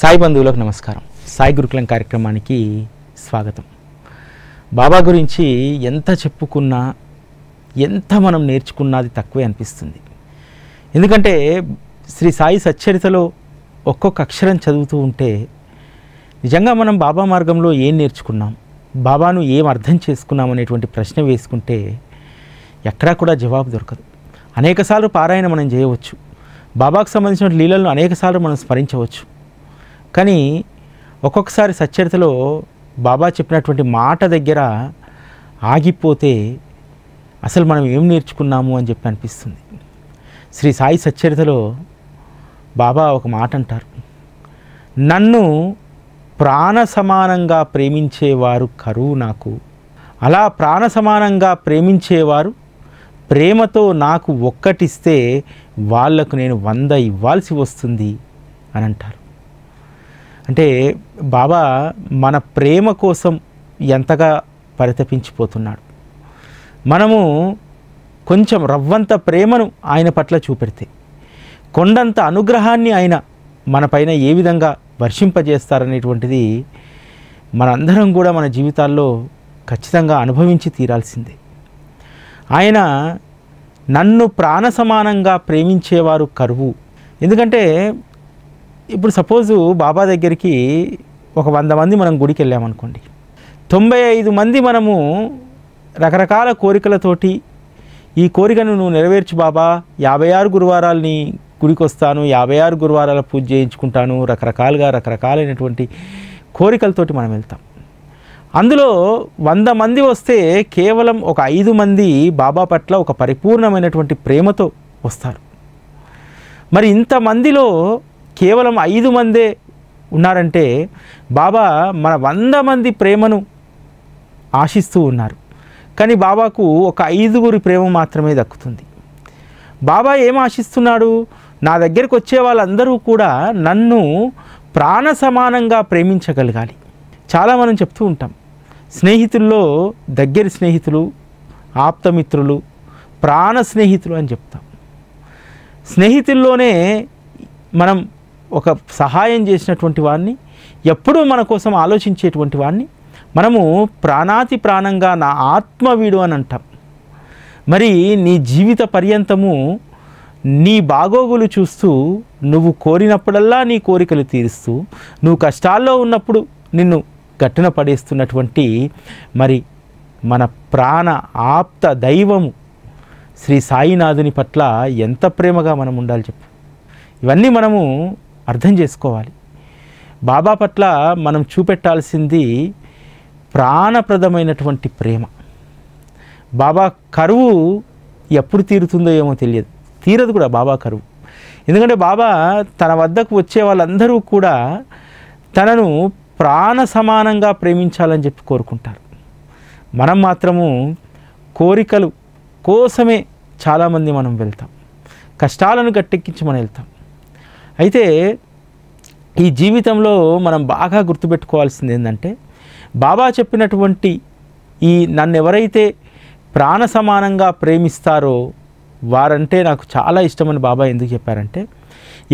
సాయి బంధువులకు నమస్కారం సాయి గురుకులం కార్యక్రమానికి స్వాగతం బాబా గురించి ఎంత చెప్పుకున్నా ఎంత మనం నేర్చుకున్నది తక్కువే అనిపిస్తుంది ఎందుకంటే శ్రీ సాయి సచ్చరితలో ఒక్కొక్క అక్షరం చదువుతూ ఉంటే నిజంగా మనం బాబా మార్గంలో ఏం నేర్చుకున్నాం బాబాను ఏం అర్థం చేసుకున్నాం అనేటువంటి ప్రశ్న వేసుకుంటే ఎక్కడా కూడా జవాబు దొరకదు అనేకసార్లు పారాయణ మనం చేయవచ్చు బాబాకు సంబంధించిన లీలలను అనేకసార్లు మనం స్మరించవచ్చు కానీ ఒక్కొక్కసారి సచ్చరితలో బాబా చెప్పినటువంటి మాట దగ్గర ఆగిపోతే అసలు మనం ఏం నేర్చుకున్నాము అని చెప్పి అనిపిస్తుంది శ్రీ సాయి సచ్చరితలో బాబా ఒక మాట అంటారు నన్ను ప్రాణ సమానంగా ప్రేమించేవారు కరువు నాకు అలా ప్రాణ సమానంగా ప్రేమించేవారు ప్రేమతో నాకు ఒక్కటిస్తే వాళ్లకు నేను వంద ఇవ్వాల్సి వస్తుంది అని అంటారు అంటే బాబా మన ప్రేమ కోసం ఎంతగా పరితపించిపోతున్నాడు మనము కొంచెం రవ్వంత ప్రేమను ఆయన పట్ల చూపెడితే కొండంత అనుగ్రహాన్ని ఆయన మనపైన ఏ విధంగా వర్షింపజేస్తారనేటువంటిది మనందరం కూడా మన జీవితాల్లో ఖచ్చితంగా అనుభవించి తీరాల్సిందే ఆయన నన్ను ప్రాణ సమానంగా ప్రేమించేవారు కరువు ఎందుకంటే ఇప్పుడు బాబా దగ్గరికి ఒక వంద మంది మనం గుడికి వెళ్ళామనుకోండి తొంభై ఐదు మంది మనము రకరకాల కోరికలతోటి ఈ కోరికను నువ్వు నెరవేర్చు బాబా యాభై ఆరు గురువారాలని గుడికి వస్తాను యాభై ఆరు గురువారాల పూజ చేయించుకుంటాను రకరకాలుగా రకరకాలైనటువంటి కోరికలతోటి మనం వెళ్తాం అందులో వంద మంది వస్తే కేవలం ఒక ఐదు మంది బాబా పట్ల ఒక పరిపూర్ణమైనటువంటి ప్రేమతో వస్తారు మరి ఇంతమందిలో కేవలం ఐదు మందే ఉన్నారంటే బాబా మన వంద మంది ప్రేమను ఆశిస్తూ ఉన్నారు కానీ బాబాకు ఒక ఐదుగురి ప్రేమ మాత్రమే దక్కుతుంది బాబా ఏం ఆశిస్తున్నాడు నా దగ్గరికి వచ్చే వాళ్ళందరూ కూడా నన్ను ప్రాణ సమానంగా ప్రేమించగలగాలి చాలా మనం చెప్తూ ఉంటాం స్నేహితుల్లో దగ్గరి స్నేహితులు ఆప్తమిత్రులు ప్రాణ స్నేహితులు అని చెప్తాం స్నేహితుల్లోనే మనం ఒక సహాయం చేసినటువంటి వాడిని ఎప్పుడూ మన కోసం ఆలోచించేటువంటి వాడిని మనము ప్రాణాతి ప్రాణంగా నా ఆత్మ వీడు అని అంటాం మరి నీ జీవిత పర్యంతము నీ బాగోగులు చూస్తూ నువ్వు కోరినప్పుడల్లా నీ కోరికలు తీరుస్తూ నువ్వు కష్టాల్లో ఉన్నప్పుడు నిన్ను గట్టున పడేస్తున్నటువంటి మరి మన ప్రాణ ఆప్త దైవము శ్రీ సాయినాథుని పట్ల ఎంత ప్రేమగా మనం ఉండాలి చెప్పు ఇవన్నీ మనము అర్థం చేసుకోవాలి బాబా పట్ల మనం చూపెట్టాల్సింది ప్రాణప్రదమైనటువంటి ప్రేమ బాబా కరువు ఎప్పుడు తీరుతుందో ఏమో తెలియదు తీరదు కూడా బాబా కరువు ఎందుకంటే బాబా తన వద్దకు వచ్చే వాళ్ళందరూ కూడా తనను ప్రాణ సమానంగా ప్రేమించాలని చెప్పి కోరుకుంటారు మనం మాత్రము కోరికలు కోసమే చాలామంది మనం వెళ్తాం కష్టాలను గట్టెక్కించి మనం వెళ్తాం అయితే ఈ జీవితంలో మనం బాగా గుర్తుపెట్టుకోవాల్సింది ఏంటంటే బాబా చెప్పినటువంటి ఈ నన్ను ఎవరైతే ప్రాణ సమానంగా ప్రేమిస్తారో వారంటే నాకు చాలా ఇష్టమని బాబా ఎందుకు చెప్పారంటే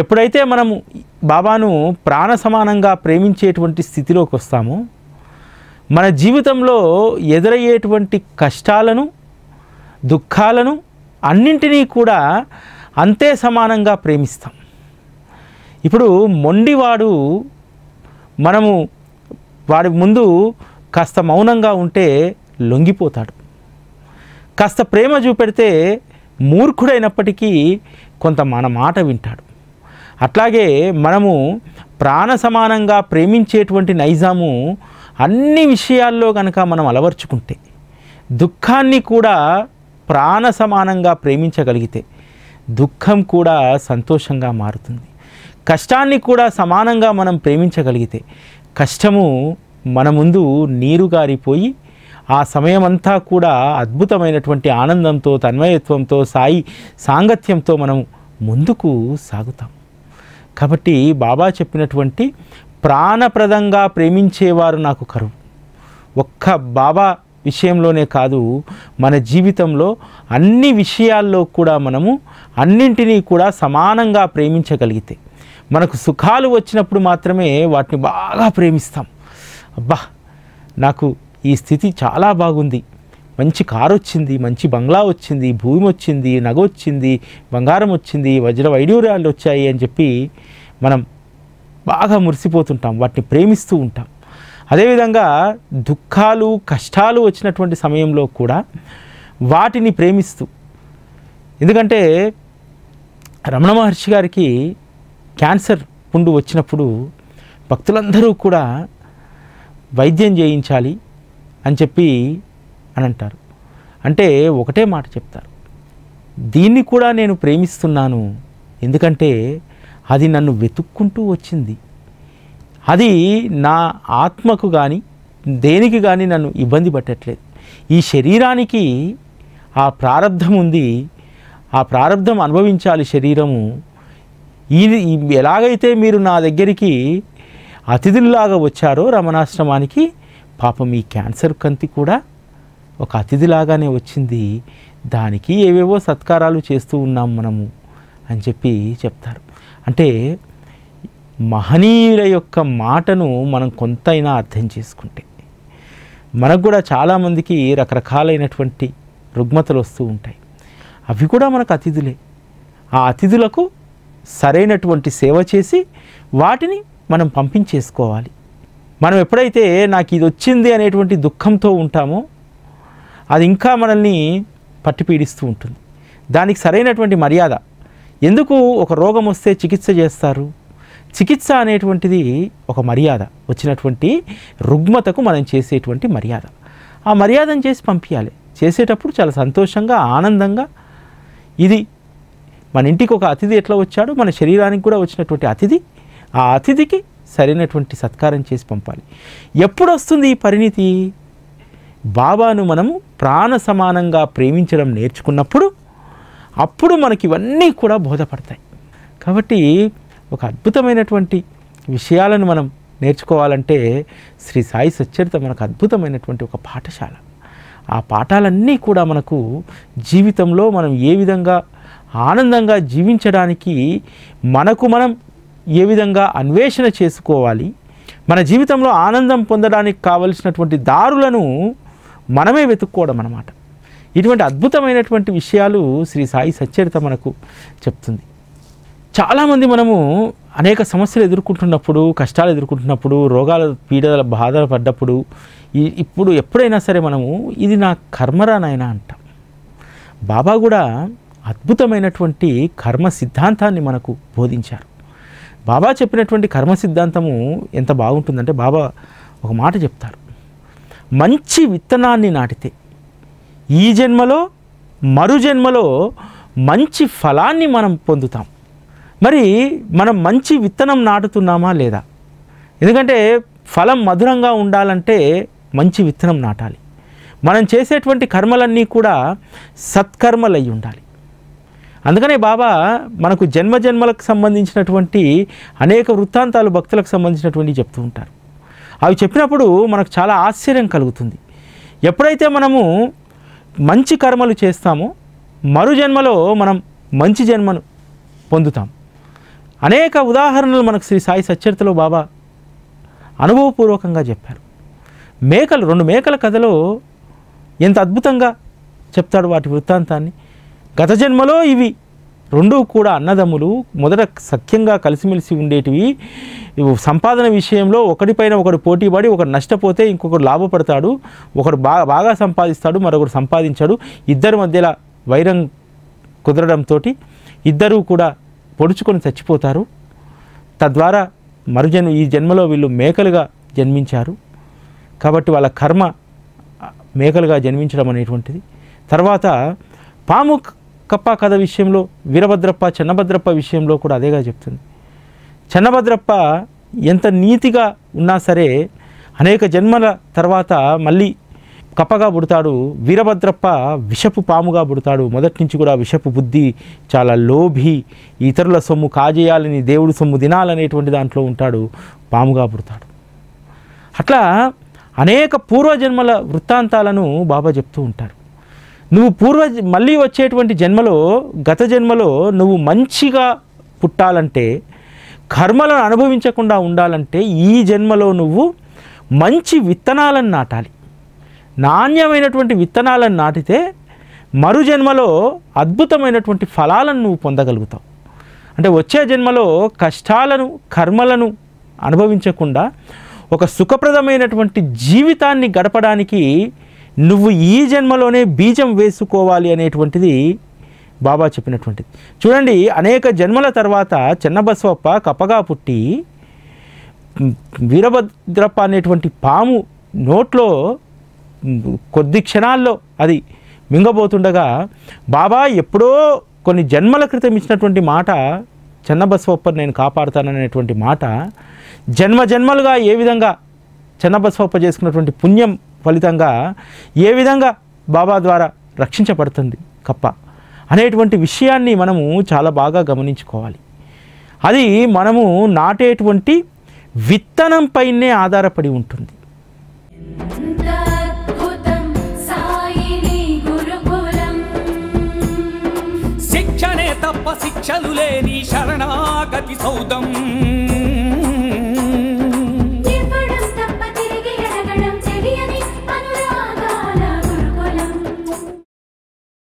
ఎప్పుడైతే మనము బాబాను ప్రాణ సమానంగా ప్రేమించేటువంటి స్థితిలోకి వస్తామో మన జీవితంలో ఎదురయ్యేటువంటి కష్టాలను దుఃఖాలను అన్నింటినీ కూడా అంతే సమానంగా ప్రేమిస్తాం ఇప్పుడు మొండివాడు మనము వాడి ముందు కాస్త మౌనంగా ఉంటే లొంగిపోతాడు కాస్త ప్రేమ చూపెడితే మూర్ఖుడైనప్పటికీ కొంత మన మాట వింటాడు అట్లాగే మనము ప్రాణ సమానంగా ప్రేమించేటువంటి నైజాము అన్ని విషయాల్లో కనుక మనం అలవర్చుకుంటే దుఃఖాన్ని కూడా ప్రాణ సమానంగా ప్రేమించగలిగితే దుఃఖం కూడా సంతోషంగా మారుతుంది కష్టాన్ని కూడా సమానంగా మనం ప్రేమించగలిగితే కష్టము మన ముందు నీరు గారిపోయి ఆ సమయమంతా కూడా అద్భుతమైనటువంటి ఆనందంతో తన్మయత్వంతో సాయి సాంగత్యంతో మనం ముందుకు సాగుతాం కాబట్టి బాబా చెప్పినటువంటి ప్రాణప్రదంగా ప్రేమించేవారు నాకు కరువు ఒక్క బాబా విషయంలోనే కాదు మన జీవితంలో అన్ని విషయాల్లో కూడా మనము అన్నింటినీ కూడా సమానంగా ప్రేమించగలిగితే మనకు సుఖాలు వచ్చినప్పుడు మాత్రమే వాటిని బాగా ప్రేమిస్తాం అబ్బా నాకు ఈ స్థితి చాలా బాగుంది మంచి కారు వచ్చింది మంచి బంగ్లా వచ్చింది భూమి వచ్చింది నగ వచ్చింది బంగారం వచ్చింది వజ్ర వైడూర్యాలు వచ్చాయి అని చెప్పి మనం బాగా మురిసిపోతుంటాం వాటిని ప్రేమిస్తూ ఉంటాం అదేవిధంగా దుఃఖాలు కష్టాలు వచ్చినటువంటి సమయంలో కూడా వాటిని ప్రేమిస్తూ ఎందుకంటే రమణ మహర్షి గారికి క్యాన్సర్ పుండు వచ్చినప్పుడు భక్తులందరూ కూడా వైద్యం చేయించాలి అని చెప్పి అని అంటారు అంటే ఒకటే మాట చెప్తారు దీన్ని కూడా నేను ప్రేమిస్తున్నాను ఎందుకంటే అది నన్ను వెతుక్కుంటూ వచ్చింది అది నా ఆత్మకు కానీ దేనికి కానీ నన్ను ఇబ్బంది పట్టట్లేదు ఈ శరీరానికి ఆ ప్రారంధం ఉంది ఆ ప్రారంధం అనుభవించాలి శరీరము ఇది ఎలాగైతే మీరు నా దగ్గరికి అతిథుల్లాగా వచ్చారో రమణాశ్రమానికి పాపం ఈ క్యాన్సర్ కంతి కూడా ఒక అతిథిలాగానే వచ్చింది దానికి ఏవేవో సత్కారాలు చేస్తూ ఉన్నాం మనము అని చెప్పి చెప్తారు అంటే మహనీయుల యొక్క మాటను మనం కొంతైనా అర్థం చేసుకుంటే మనకు కూడా చాలామందికి రకరకాలైనటువంటి రుగ్మతలు వస్తూ ఉంటాయి అవి కూడా మనకు అతిథులే ఆ అతిథులకు సరైనటువంటి సేవ చేసి వాటిని మనం పంపించేసుకోవాలి మనం ఎప్పుడైతే నాకు ఇది వచ్చింది అనేటువంటి దుఃఖంతో ఉంటామో అది ఇంకా మనల్ని పట్టిపీడిస్తూ ఉంటుంది దానికి సరైనటువంటి మర్యాద ఎందుకు ఒక రోగం వస్తే చికిత్స చేస్తారు చికిత్స అనేటువంటిది ఒక మర్యాద వచ్చినటువంటి రుగ్మతకు మనం చేసేటువంటి మర్యాద ఆ మర్యాదను చేసి పంపించాలి చేసేటప్పుడు చాలా సంతోషంగా ఆనందంగా ఇది మన ఇంటికి ఒక అతిథి ఎట్లా వచ్చాడో మన శరీరానికి కూడా వచ్చినటువంటి అతిథి ఆ అతిథికి సరైనటువంటి సత్కారం చేసి పంపాలి ఎప్పుడు వస్తుంది ఈ పరిణితి బాబాను మనము ప్రాణ సమానంగా ప్రేమించడం నేర్చుకున్నప్పుడు అప్పుడు మనకి ఇవన్నీ కూడా బోధపడతాయి కాబట్టి ఒక అద్భుతమైనటువంటి విషయాలను మనం నేర్చుకోవాలంటే శ్రీ సాయి సచ్చరిత మనకు అద్భుతమైనటువంటి ఒక పాఠశాల ఆ పాఠాలన్నీ కూడా మనకు జీవితంలో మనం ఏ విధంగా ఆనందంగా జీవించడానికి మనకు మనం ఏ విధంగా అన్వేషణ చేసుకోవాలి మన జీవితంలో ఆనందం పొందడానికి కావలసినటువంటి దారులను మనమే వెతుక్కోవడం అన్నమాట ఇటువంటి అద్భుతమైనటువంటి విషయాలు శ్రీ సాయి సచ్చరిత మనకు చెప్తుంది చాలామంది మనము అనేక సమస్యలు ఎదుర్కొంటున్నప్పుడు కష్టాలు ఎదుర్కొంటున్నప్పుడు రోగాల పీడల బాధలు పడ్డప్పుడు ఇప్పుడు ఎప్పుడైనా సరే మనము ఇది నా కర్మరానైనా అంటాం బాబా కూడా అద్భుతమైనటువంటి కర్మ సిద్ధాంతాన్ని మనకు బోధించారు బాబా చెప్పినటువంటి కర్మ సిద్ధాంతము ఎంత బాగుంటుందంటే బాబా ఒక మాట చెప్తారు మంచి విత్తనాన్ని నాటితే ఈ జన్మలో మరు జన్మలో మంచి ఫలాన్ని మనం పొందుతాం మరి మనం మంచి విత్తనం నాటుతున్నామా లేదా ఎందుకంటే ఫలం మధురంగా ఉండాలంటే మంచి విత్తనం నాటాలి మనం చేసేటువంటి కర్మలన్నీ కూడా సత్కర్మలయ్యి ఉండాలి అందుకనే బాబా మనకు జన్మజన్మలకు సంబంధించినటువంటి అనేక వృత్తాంతాలు భక్తులకు సంబంధించినటువంటి చెప్తూ ఉంటారు అవి చెప్పినప్పుడు మనకు చాలా ఆశ్చర్యం కలుగుతుంది ఎప్పుడైతే మనము మంచి కర్మలు చేస్తామో మరు జన్మలో మనం మంచి జన్మను పొందుతాం అనేక ఉదాహరణలు మనకు శ్రీ సాయి సచ్చరితలో బాబా అనుభవపూర్వకంగా చెప్పారు మేకలు రెండు మేకల కథలో ఎంత అద్భుతంగా చెప్తాడు వాటి వృత్తాంతాన్ని గత జన్మలో ఇవి రెండు కూడా అన్నదమ్ములు మొదట సఖ్యంగా కలిసిమెలిసి ఉండేటివి సంపాదన విషయంలో ఒకటిపైన ఒకడు పోటీపడి ఒకడు నష్టపోతే ఇంకొకడు లాభపడతాడు ఒకడు బాగా బాగా సంపాదిస్తాడు మరొకడు సంపాదించాడు ఇద్దరి మధ్యలో వైరం కుదరడంతో ఇద్దరూ కూడా పొడుచుకొని చచ్చిపోతారు తద్వారా మరుజన్మ ఈ జన్మలో వీళ్ళు మేకలుగా జన్మించారు కాబట్టి వాళ్ళ కర్మ మేకలుగా జన్మించడం అనేటువంటిది తర్వాత పాము కప్పా కథ విషయంలో వీరభద్రప్ప చెన్నభద్రప్ప విషయంలో కూడా అదేగా చెప్తుంది చెన్నభద్రప్ప ఎంత నీతిగా ఉన్నా సరే అనేక జన్మల తర్వాత మళ్ళీ కప్పగా పుడతాడు వీరభద్రప్ప విషపు పాముగా పుడతాడు మొదటి నుంచి కూడా విషపు బుద్ధి చాలా లోభి ఇతరుల సొమ్ము కాజేయాలని దేవుడు సొమ్ము తినాలనేటువంటి దాంట్లో ఉంటాడు పాముగా పుడతాడు అట్లా అనేక పూర్వజన్మల వృత్తాంతాలను బాబా చెప్తూ ఉంటారు నువ్వు పూర్వ మళ్ళీ వచ్చేటువంటి జన్మలో గత జన్మలో నువ్వు మంచిగా పుట్టాలంటే కర్మలను అనుభవించకుండా ఉండాలంటే ఈ జన్మలో నువ్వు మంచి విత్తనాలను నాటాలి నాణ్యమైనటువంటి విత్తనాలను నాటితే మరు జన్మలో అద్భుతమైనటువంటి ఫలాలను నువ్వు పొందగలుగుతావు అంటే వచ్చే జన్మలో కష్టాలను కర్మలను అనుభవించకుండా ఒక సుఖప్రదమైనటువంటి జీవితాన్ని గడపడానికి నువ్వు ఈ జన్మలోనే బీజం వేసుకోవాలి అనేటువంటిది బాబా చెప్పినటువంటిది చూడండి అనేక జన్మల తర్వాత చిన్నబసవప్ప కప్పగా పుట్టి వీరభద్రప్ప అనేటువంటి పాము నోట్లో కొద్ది క్షణాల్లో అది మింగబోతుండగా బాబా ఎప్పుడో కొన్ని జన్మల క్రితం ఇచ్చినటువంటి మాట చెన్నబసవప్పని నేను కాపాడుతాననేటువంటి మాట జన్మ జన్మలుగా ఏ విధంగా చెన్నబసవప్ప చేసుకున్నటువంటి పుణ్యం ఫలితంగా ఏ విధంగా బాబా ద్వారా రక్షించబడుతుంది కప్ప అనేటువంటి విషయాన్ని మనము చాలా బాగా గమనించుకోవాలి అది మనము నాటేటువంటి విత్తనంపైనే ఆధారపడి ఉంటుంది శిక్షణే తప్ప శిక్షలు లేని శరణాగతి సౌదం